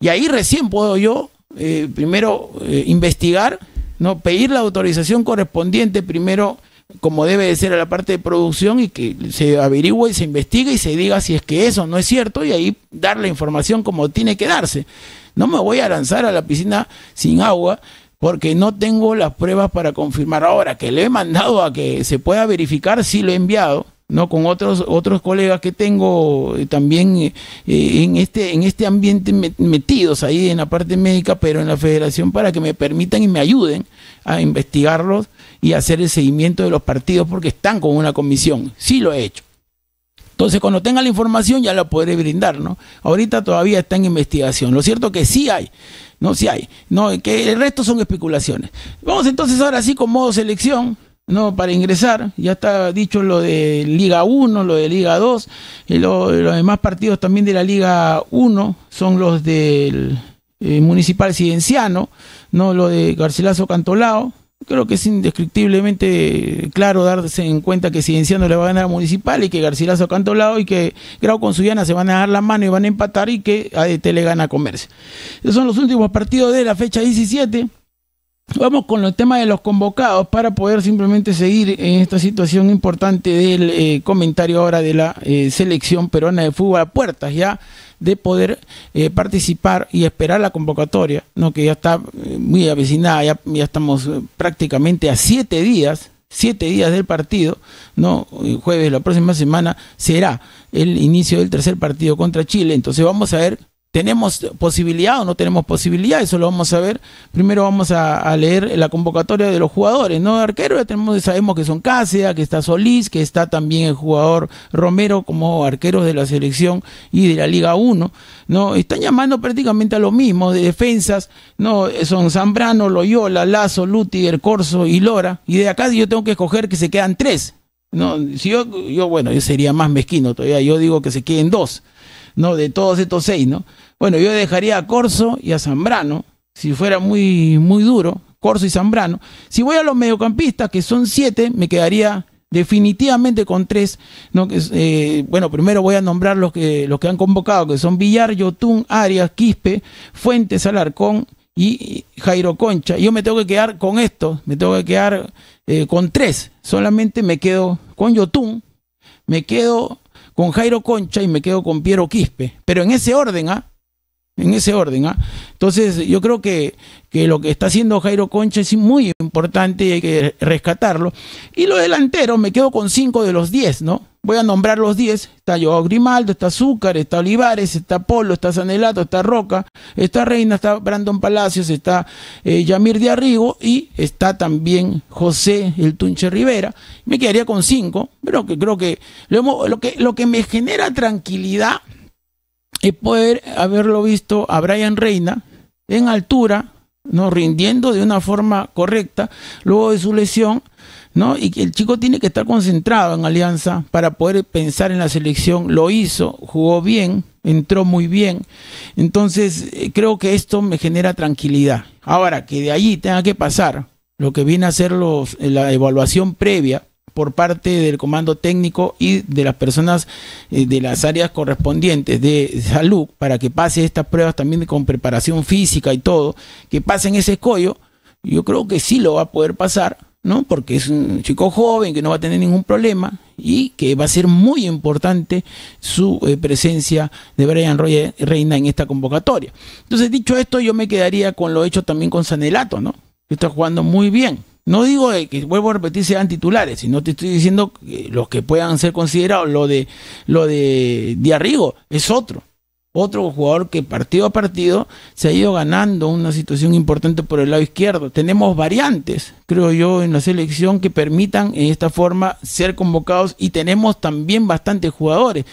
[SPEAKER 1] Y ahí recién puedo yo, eh, primero, eh, investigar, ¿no? Pedir la autorización correspondiente primero como debe de ser a la parte de producción y que se averigüe y se investigue y se diga si es que eso no es cierto y ahí dar la información como tiene que darse. No me voy a lanzar a la piscina sin agua porque no tengo las pruebas para confirmar. Ahora que le he mandado a que se pueda verificar, si lo he enviado, ¿no? Con otros, otros colegas que tengo eh, también eh, eh, en, este, en este ambiente metidos ahí en la parte médica, pero en la federación, para que me permitan y me ayuden a investigarlos y hacer el seguimiento de los partidos porque están con una comisión. Sí lo he hecho. Entonces, cuando tenga la información ya la podré brindar, ¿no? Ahorita todavía está en investigación. Lo cierto que sí hay, no sí hay, no que el resto son especulaciones. Vamos entonces ahora sí con modo selección. No, para ingresar, ya está dicho lo de Liga 1, lo de Liga 2, y los demás partidos también de la Liga 1 son los del eh, Municipal Sidenciano, no lo de Garcilaso Cantolao, creo que es indescriptiblemente claro darse en cuenta que Cidenciano le va a ganar a Municipal y que Garcilaso a lado y que Grau con Suyana se van a dar la mano y van a empatar y que ADT e le gana a Comercio. Esos son los últimos partidos de la fecha 17. Vamos con los temas de los convocados para poder simplemente seguir en esta situación importante del eh, comentario ahora de la eh, selección peruana de fútbol a puertas ya de poder eh, participar y esperar la convocatoria, ¿no? que ya está eh, muy avecinada, ya, estamos eh, prácticamente a siete días siete días del partido, no jueves, la próxima semana será el inicio del tercer partido contra Chile. Entonces vamos a ver ¿Tenemos posibilidad o no tenemos posibilidad? Eso lo vamos a ver. Primero vamos a, leer la convocatoria de los jugadores, ¿no? Arqueros ya tenemos, sabemos que son Cáceres, que está Solís, que está también el jugador Romero como arqueros de la selección y de la Liga 1, ¿no? Están llamando prácticamente a lo mismo, de defensas, ¿no? Son Zambrano, Loyola, Lazo, el Corso y Lora. Y de acá yo tengo que escoger que se quedan tres, no, si yo, yo, bueno, yo sería más mezquino todavía. Yo digo que se queden dos. ¿no? De todos estos seis, ¿no? Bueno, yo dejaría a Corso y a Zambrano, si fuera muy, muy duro, Corso y Zambrano. Si voy a los mediocampistas, que son siete, me quedaría definitivamente con tres. ¿no? Eh, bueno, primero voy a nombrar los que, los que han convocado, que son Villar, Yotún, Arias, Quispe, Fuentes, Alarcón y Jairo Concha. Yo me tengo que quedar con esto, me tengo que quedar eh, con tres. Solamente me quedo con Yotún, me quedo con Jairo Concha y me quedo con Piero Quispe. Pero en ese orden, ¿ah? En ese orden, ¿ah? Entonces, yo creo que, que, lo que está haciendo Jairo Concha es muy importante y hay que rescatarlo. Y lo delantero, me quedo con cinco de los diez, ¿no? voy a nombrar los 10. Está Joao Grimaldo, está Azúcar, está Olivares, está Polo, está Sanelato, está Roca, está Reina, está Brandon Palacios, está eh, Yamir de Arrigo y está también José el Tunche Rivera. Me quedaría con 5, pero que creo que lo, lo, que lo que me genera tranquilidad es poder haberlo visto a Brian Reina en altura, no rindiendo de una forma correcta luego de su lesión ¿no? Y que el chico tiene que estar concentrado en Alianza para poder pensar en la selección. Lo hizo, jugó bien, entró muy bien. Entonces, eh, creo que esto me genera tranquilidad. Ahora, que de allí tenga que pasar lo que viene a ser los, eh, la evaluación previa por parte del comando técnico y de las personas eh, de las áreas correspondientes de salud para que pase estas pruebas también con preparación física y todo, que pasen ese escollo, yo creo que sí lo va a poder pasar, ¿no? Porque es un chico joven que no va a tener ningún problema y que va a ser muy importante su eh, presencia de Brian Reina en esta convocatoria. Entonces, dicho esto, yo me quedaría con lo hecho también con Sanelato, ¿no? Que está jugando muy bien. No digo eh, que vuelvo a repetir sean titulares, sino te estoy diciendo que los que puedan ser considerados, lo de lo de Diarrigo es otro. Otro jugador que partido a partido se ha ido ganando una situación importante por el lado izquierdo. Tenemos variantes, creo yo, en la selección que permitan en esta forma ser convocados y tenemos también bastantes jugadores.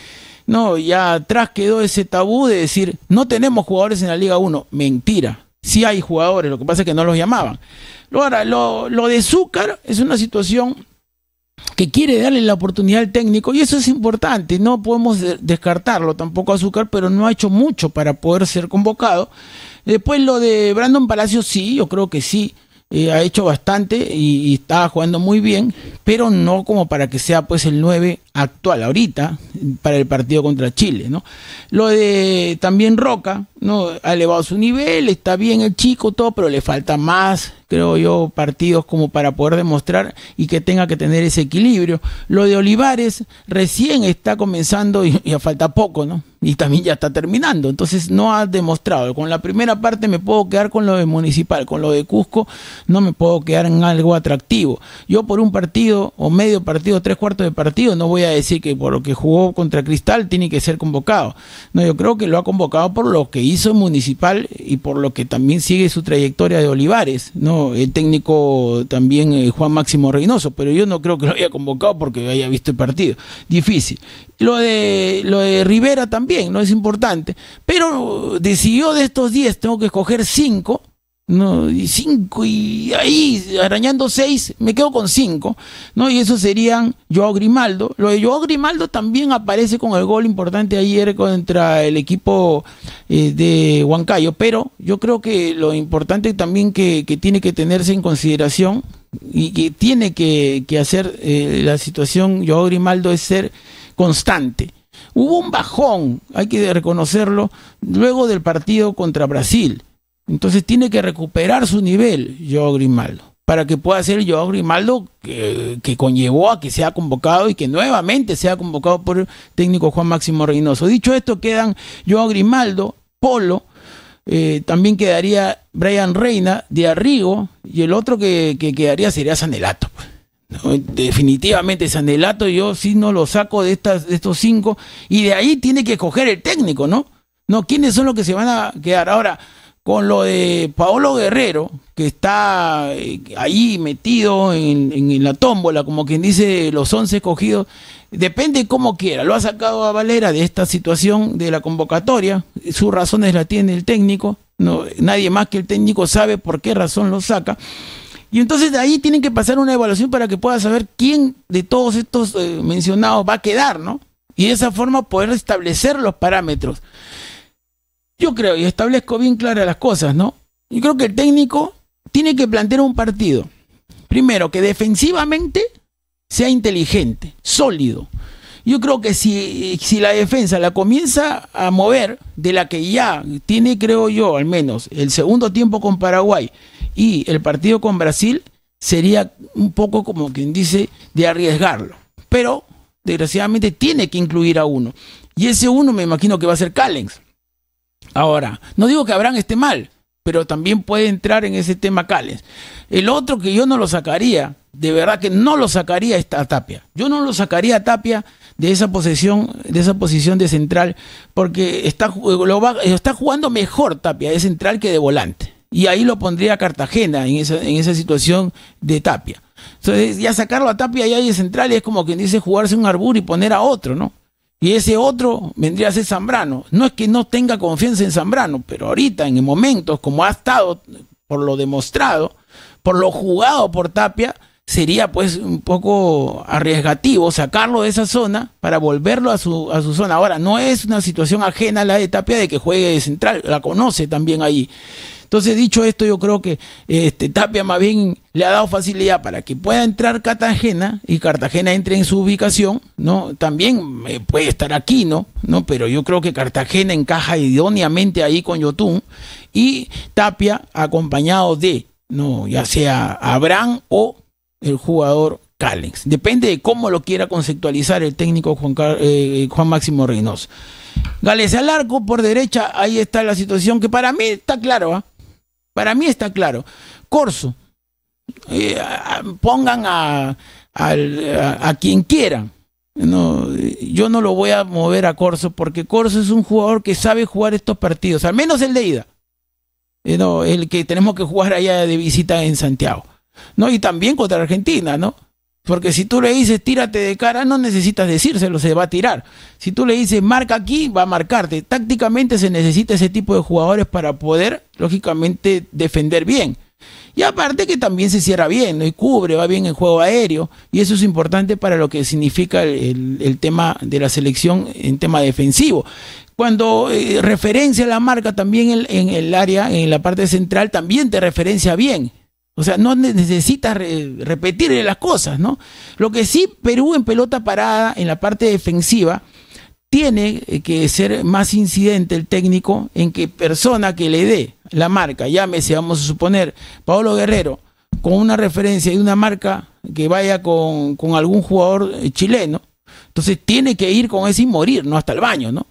[SPEAKER 1] No, ya atrás quedó ese tabú de decir, no tenemos jugadores en la Liga 1. Mentira. Sí hay jugadores, lo que pasa es que no los llamaban. Ahora, lo, lo de Zúcar es una situación que quiere darle la oportunidad al técnico y eso es importante, no podemos descartarlo tampoco Azúcar, pero no ha hecho mucho para poder ser convocado. Después lo de Brandon Palacio, sí, yo creo que sí, eh, ha hecho bastante y, está estaba jugando muy bien, pero no como para que sea pues el 9 actual, ahorita, para el partido contra Chile, ¿no? Lo de también Roca, ¿no? Ha elevado su nivel, está bien el chico, todo, pero le falta más, creo yo, partidos como para poder demostrar y que tenga que tener ese equilibrio. Lo de Olivares recién está comenzando y, ya falta poco, ¿no? Y también ya está terminando, entonces no ha demostrado. Con la primera parte me puedo quedar con lo de Municipal, con lo de Cusco no me puedo quedar en algo atractivo. Yo por un partido o medio partido, tres cuartos de partido, no voy a decir que por lo que jugó contra Cristal tiene que ser convocado. No, yo creo que lo ha convocado por lo que hizo Municipal y por lo que también sigue su trayectoria de Olivares, ¿no? El técnico también eh, Juan Máximo Reynoso, pero yo no creo que lo haya convocado porque haya visto el partido. Difícil. Lo de, lo de Rivera también, no es importante. Pero eh, decidió de estos 10, tengo que escoger 5 no, y cinco, y ahí arañando seis, me quedo con cinco, ¿no? Y eso serían Joao Grimaldo. Lo de Joao Grimaldo también aparece con el gol importante ayer contra el equipo eh, de Huancayo, pero yo creo que lo importante también que, tiene que tenerse en consideración y que tiene que, hacer eh, la situación Joao Grimaldo es ser constante. Hubo un bajón, hay que reconocerlo, luego del partido contra Brasil entonces tiene que recuperar su nivel, Joao Grimaldo, para que pueda ser Joao Grimaldo que, conllevó a que sea convocado y que nuevamente sea convocado por el técnico Juan Máximo Reynoso. Dicho esto, quedan Joao Grimaldo, Polo, eh, también quedaría Brian Reina, de Arrigo, y el otro que, quedaría sería Sanelato. Pues, no, definitivamente Sanelato yo sí no lo saco de, estas, de estos cinco y de ahí tiene que escoger el técnico, ¿no? No, ¿quiénes son los que se van a quedar? Ahora, con lo de Paolo Guerrero, que está eh, ahí metido en, la tómbola, como quien dice, los 11 escogidos, depende cómo quiera. Lo ha sacado a Valera de esta situación de la convocatoria, sus razones las tiene el técnico, nadie más que el técnico sabe por qué razón lo saca. Y entonces de ahí tienen que pasar una evaluación para que pueda saber quién de todos estos eh, mencionados va a quedar, ¿no? Y de esa forma poder establecer los parámetros. Yo creo, y establezco bien claras las cosas, ¿no? Yo creo que el técnico tiene que plantear un partido. Primero, que defensivamente sea inteligente, sólido. Yo creo que si, la defensa la comienza a mover de la que ya tiene, creo yo, al menos el segundo tiempo con Paraguay y el partido con Brasil, sería un poco como quien dice de arriesgarlo. Pero desgraciadamente tiene que incluir a uno. Y ese uno me imagino que va a ser Callens. Ahora, no digo que Abraham esté mal, pero también puede entrar en ese tema Cales. El otro que yo no lo sacaría, de verdad que no lo sacaría esta Tapia. Yo no lo sacaría a Tapia de esa posición, de esa posición de central, porque está, eh, está jugando mejor Tapia de central que de volante. Y ahí lo pondría a Cartagena en esa, en esa situación de Tapia. Entonces, ya sacarlo a Tapia y ahí de central es como quien dice jugarse un arbur y poner a otro, ¿no? Y ese otro vendría a ser Zambrano. No es que no tenga confianza en Zambrano, pero ahorita, en momentos como ha estado, por lo demostrado, por lo jugado por Tapia, sería pues un poco arriesgativo sacarlo de esa zona para volverlo a su, a su zona. Ahora, no es una situación ajena a la de Tapia de que juegue de central, la conoce también ahí. Entonces, dicho esto, yo creo que este, Tapia más bien le ha dado facilidad para que pueda entrar Cartagena y Cartagena entre en su ubicación, ¿no? También eh, puede estar aquí, ¿no? ¿no? Pero yo creo que Cartagena encaja idóneamente ahí con Yotun y Tapia acompañado de, ¿no? Ya sea Abraham o el jugador Callens. Depende de cómo lo quiera conceptualizar el técnico Juan, eh, eh, Juan Máximo Reynoso. Gales al por derecha, ahí está la situación que para mí está claro. ¿ah? Para mí está claro. Corso, eh, pongan a, quien quiera, No, yo no lo voy a mover a Corso porque Corso es un jugador que sabe jugar estos partidos, al menos el de ida. Eh, no, el que tenemos que jugar allá de visita en Santiago. ¿No? Y también contra Argentina, ¿no? Porque si tú le dices tírate de cara, no necesitas decírselo, se va a tirar. Si tú le dices marca aquí, va a marcarte. Tácticamente se necesita ese tipo de jugadores para poder, lógicamente, defender bien. Y aparte que también se cierra bien, y cubre, va bien en juego aéreo, y eso es importante para lo que significa el, tema de la selección en tema defensivo. Cuando eh, referencia la marca también en el área, en la parte central, también te referencia bien. O sea, no necesita repetirle las cosas, ¿no? Lo que sí, Perú en pelota parada, en la parte defensiva, tiene eh, que ser más incidente el técnico en que persona que le dé la marca, llámese, vamos a suponer, Paolo Guerrero, con una referencia de una marca que vaya con, con algún jugador eh, chileno, entonces tiene que ir con ese y morir, ¿no? Hasta el baño, ¿no?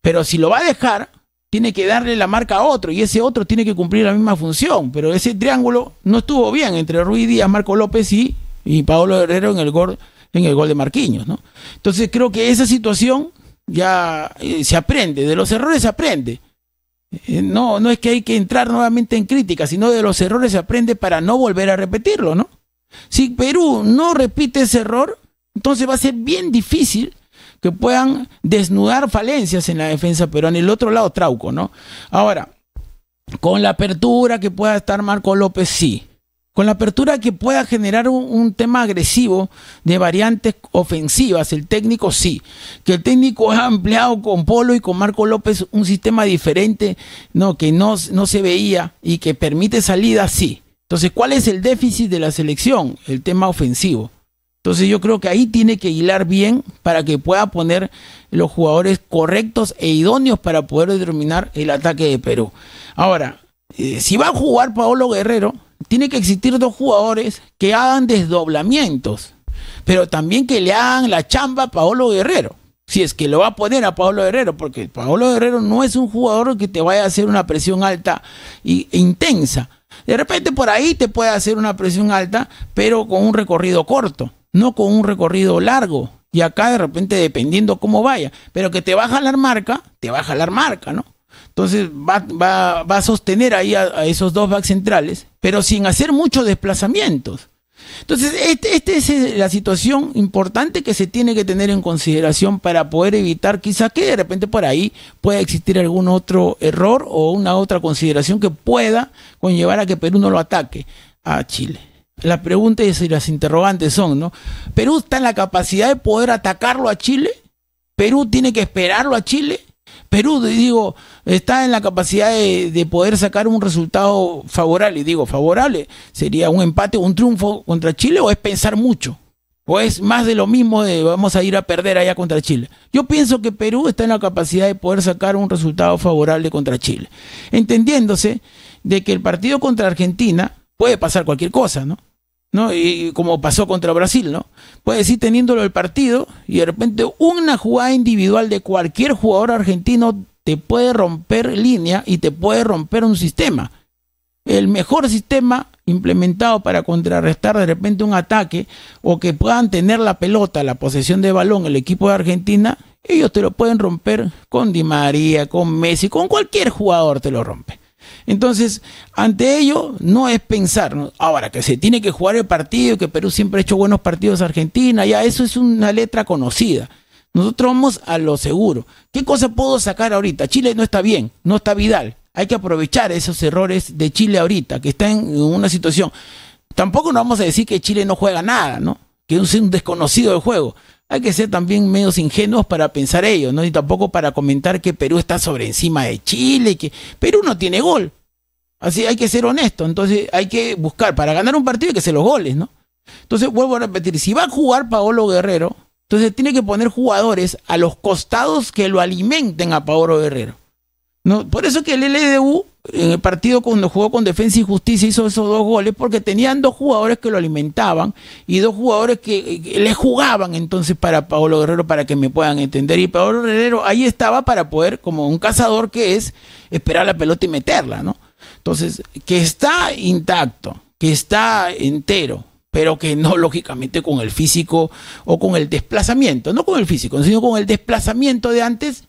[SPEAKER 1] Pero si lo va a dejar, tiene que darle la marca a otro y ese otro tiene que cumplir la misma función. Pero ese triángulo no estuvo bien entre Ruiz Díaz, Marco López y, y Paolo Herrero en el, gol, en el gol de Marquinhos. ¿no? Entonces creo que esa situación ya eh, se aprende, de los errores se aprende. Eh, no, no es que hay que entrar nuevamente en crítica, sino de los errores se aprende para no volver a repetirlo, ¿no? Si Perú no repite ese error, entonces va a ser bien difícil que puedan desnudar falencias en la defensa pero en El otro lado, Trauco, ¿no? Ahora, con la apertura que pueda estar Marco López, sí. Con la apertura que pueda generar un, tema agresivo de variantes ofensivas, el técnico sí. Que el técnico ha ampliado con Polo y con Marco López un sistema diferente, no, que no, no se veía y que permite salida, sí. Entonces, ¿cuál es el déficit de la selección? El tema ofensivo. Entonces yo creo que ahí tiene que hilar bien para que pueda poner los jugadores correctos e idóneos para poder determinar el ataque de Perú. Ahora, eh, si va a jugar Paolo Guerrero, tiene que existir dos jugadores que hagan desdoblamientos, pero también que le hagan la chamba a Paolo Guerrero. Si es que lo va a poner a Paolo Guerrero, porque Paolo Guerrero no es un jugador que te vaya a hacer una presión alta e intensa. De repente por ahí te puede hacer una presión alta, pero con un recorrido corto no con un recorrido largo. Y acá de repente, dependiendo cómo vaya, pero que te va a jalar marca, te va a jalar marca, ¿no? Entonces va, a sostener ahí a, esos dos backs centrales, pero sin hacer muchos desplazamientos. Entonces, esta este es la situación importante que se tiene que tener en consideración para poder evitar quizá que de repente por ahí pueda existir algún otro error o una otra consideración que pueda conllevar a que Perú no lo ataque a Chile. Las preguntas y las interrogantes son, ¿no? ¿Perú está en la capacidad de poder atacarlo a Chile? ¿Perú tiene que esperarlo a Chile? Perú, digo, está en la capacidad de, de, poder sacar un resultado favorable. Y digo, favorable, sería un empate, un triunfo contra Chile o es pensar mucho. O es más de lo mismo de vamos a ir a perder allá contra Chile. Yo pienso que Perú está en la capacidad de poder sacar un resultado favorable contra Chile. Entendiéndose de que el partido contra Argentina puede pasar cualquier cosa, ¿no? ¿No? Y, como pasó contra Brasil, ¿no? Puedes ir teniéndolo el partido y de repente una jugada individual de cualquier jugador argentino te puede romper línea y te puede romper un sistema. El mejor sistema implementado para contrarrestar de repente un ataque o que puedan tener la pelota, la posesión de balón, el equipo de Argentina, ellos te lo pueden romper con Di María, con Messi, con cualquier jugador te lo rompe. Entonces, ante ello, no es pensar, ahora que se tiene que jugar el partido, que Perú siempre ha hecho buenos partidos a Argentina, ya eso es una letra conocida. Nosotros vamos a lo seguro. ¿Qué cosa puedo sacar ahorita? Chile no está bien, no está Vidal. Hay que aprovechar esos errores de Chile ahorita, que está en una situación. Tampoco nos vamos a decir que Chile no juega nada, ¿no? Que es un desconocido del juego hay que ser también medios ingenuos para pensar ellos, ¿no? Y tampoco para comentar que Perú está sobre encima de Chile, que Perú no tiene gol. Así hay que ser honesto, entonces hay que buscar para ganar un partido hay que se los goles, ¿no? Entonces vuelvo a repetir, si va a jugar Paolo Guerrero, entonces tiene que poner jugadores a los costados que lo alimenten a Paolo Guerrero. ¿no? Por eso que el LDU en el partido cuando jugó con Defensa y Justicia hizo esos dos goles porque tenían dos jugadores que lo alimentaban y dos jugadores que, le jugaban entonces para Paolo Guerrero para que me puedan entender. Y Paolo Guerrero ahí estaba para poder, como un cazador que es, esperar la pelota y meterla, ¿no? Entonces, que está intacto, que está entero, pero que no lógicamente con el físico o con el desplazamiento, no con el físico, sino con el desplazamiento de antes,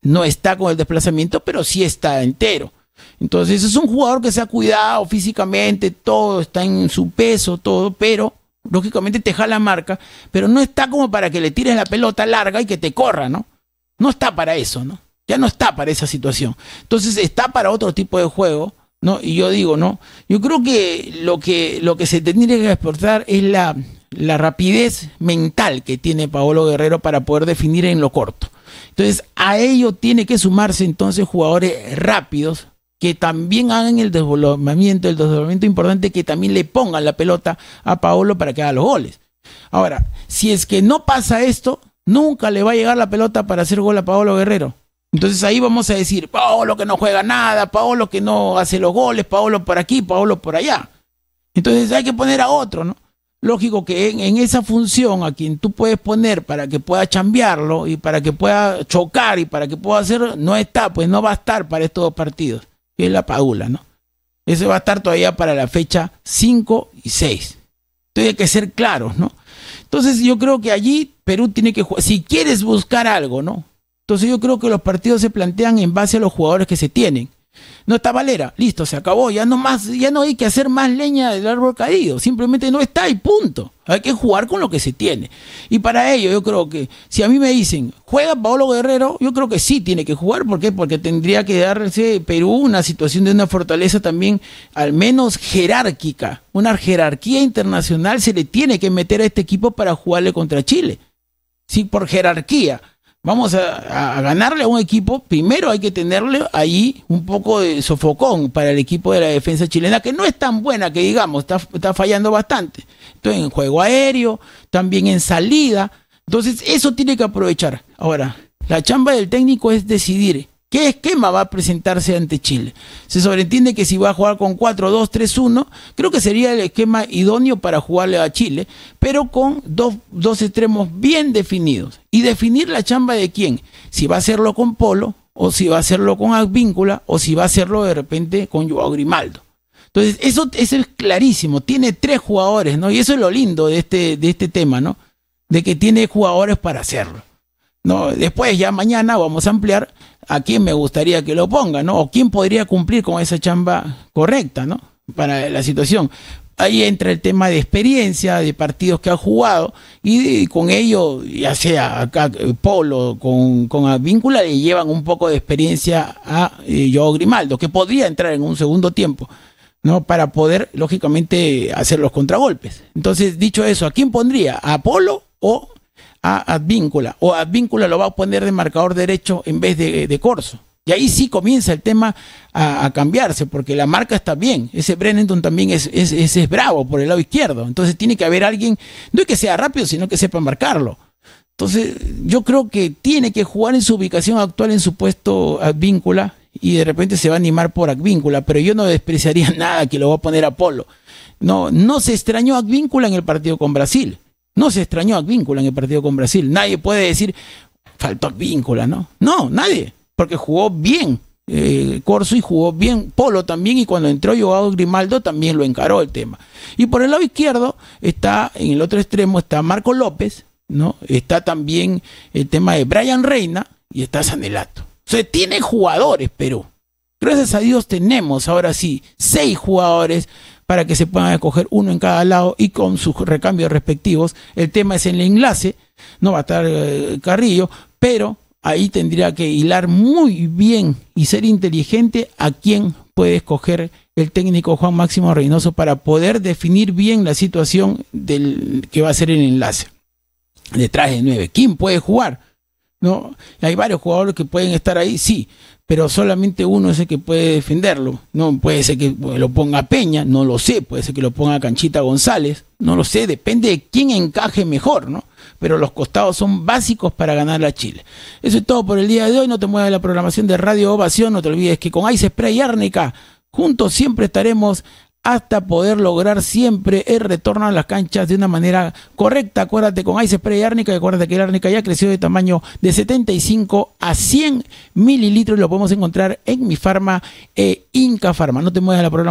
[SPEAKER 1] no está con el desplazamiento, pero sí está entero. Entonces es un jugador que se ha cuidado físicamente, todo está en su peso, todo, pero lógicamente te jala marca, pero no está como para que le tires la pelota larga y que te corra, ¿no? No está para eso, ¿no? Ya no está para esa situación. Entonces está para otro tipo de juego, ¿no? Y yo digo, ¿no? Yo creo que lo que, lo que se tendría que exportar es la, la rapidez mental que tiene Paolo Guerrero para poder definir en lo corto. Entonces, a ello tiene que sumarse entonces jugadores rápidos, que también hagan el desvolvimiento, el desvolvimiento importante, que también le pongan la pelota a Paolo para que haga los goles. Ahora, si es que no pasa esto, nunca le va a llegar la pelota para hacer gol a Paolo Guerrero. Entonces ahí vamos a decir, Paolo que no juega nada, Paolo que no hace los goles, Paolo por aquí, Paolo por allá. Entonces hay que poner a otro, ¿no? Lógico que en, esa función a quien tú puedes poner para que pueda chambearlo y para que pueda chocar y para que pueda hacer, no está, pues no va a estar para estos dos partidos es la paula ¿no? Ese va a estar todavía para la fecha 5 y 6. Entonces hay que ser claros, ¿no? Entonces yo creo que allí Perú tiene que jugar, si quieres buscar algo, ¿no? Entonces yo creo que los partidos se plantean en base a los jugadores que se tienen. No está Valera, listo, se acabó, ya no más, ya no hay que hacer más leña del árbol caído, simplemente no está y punto. Hay que jugar con lo que se tiene. Y para ello yo creo que si a mí me dicen, "Juega Paolo Guerrero", yo creo que sí tiene que jugar, ¿por qué? Porque tendría que darse Perú una situación de una fortaleza también al menos jerárquica, una jerarquía internacional se le tiene que meter a este equipo para jugarle contra Chile. Sí, por jerarquía vamos a, ganarle a un equipo, primero hay que tenerle ahí un poco de sofocón para el equipo de la defensa chilena, que no es tan buena que digamos, está, fallando bastante. Entonces, en juego aéreo, también en salida. Entonces, eso tiene que aprovechar. Ahora, la chamba del técnico es decidir ¿Qué esquema va a presentarse ante Chile? Se sobreentiende que si va a jugar con 4-2-3-1, creo que sería el esquema idóneo para jugarle a Chile, pero con dos, dos extremos bien definidos. Y definir la chamba de quién, si va a hacerlo con Polo, o si va a hacerlo con Advíncula, o si va a hacerlo de repente con Joao Grimaldo. Entonces, eso, eso es clarísimo, tiene tres jugadores, ¿no? Y eso es lo lindo de este, de este tema, ¿no? De que tiene jugadores para hacerlo. ¿no? Después ya mañana vamos a ampliar a quién me gustaría que lo ponga, ¿no? O quién podría cumplir con esa chamba correcta, ¿no? Para la situación. Ahí entra el tema de experiencia, de partidos que ha jugado, y, con ello, ya sea Polo, con, con Víncula, le llevan un poco de experiencia a eh, Joe Grimaldo, que podría entrar en un segundo tiempo, ¿no? Para poder, lógicamente, hacer los contragolpes. Entonces, dicho eso, ¿a quién pondría? ¿A Polo o a Advíncula, o Advíncula lo va a poner de marcador derecho en vez de, Corso. Y ahí sí comienza el tema a, cambiarse, porque la marca está bien. Ese Brennington también es, es, es, bravo por el lado izquierdo. Entonces tiene que haber alguien, no es que sea rápido, sino que sepa marcarlo. Entonces yo creo que tiene que jugar en su ubicación actual, en su puesto Advíncula, y de repente se va a animar por Advíncula, pero yo no despreciaría nada que lo va a poner a Polo. No, no se extrañó Advíncula en el partido con Brasil no se extrañó a Víncula en el partido con Brasil. Nadie puede decir, faltó Víncula, ¿no? No, nadie, porque jugó bien. Eh, Corso y jugó bien, Polo también, y cuando entró Joao Grimaldo también lo encaró el tema. Y por el lado izquierdo está, en el otro extremo está Marco López, ¿no? Está también el tema de Brian Reina y está Sanelato. O sea, tiene jugadores, Perú. Gracias a Dios tenemos ahora sí seis jugadores para que se puedan escoger uno en cada lado y con sus recambios respectivos. El tema es en el enlace, no va a estar eh, Carrillo, pero ahí tendría que hilar muy bien y ser inteligente a quién puede escoger el técnico Juan Máximo Reynoso para poder definir bien la situación del que va a ser el enlace. Detrás de nueve, ¿quién puede jugar? ¿no? Hay varios jugadores que pueden estar ahí, sí, pero solamente uno es el que puede defenderlo, ¿no? Puede ser que eh, lo ponga Peña, no lo sé, puede ser que lo ponga Canchita González, no lo sé, depende de quién encaje mejor, ¿no? Pero los costados son básicos para ganar la Chile. Eso es todo por el día de hoy, no te muevas la programación de Radio Ovación, no te olvides que con Ice Spray y Árnica, juntos siempre estaremos hasta poder lograr siempre el retorno a las canchas de una manera correcta. Acuérdate con Ice Spray Árnica, y acuérdate que el Árnica ya crecido de tamaño de 75 a 100 mililitros lo podemos encontrar en Mi Farma e Inca Farma. No te muevas la programación.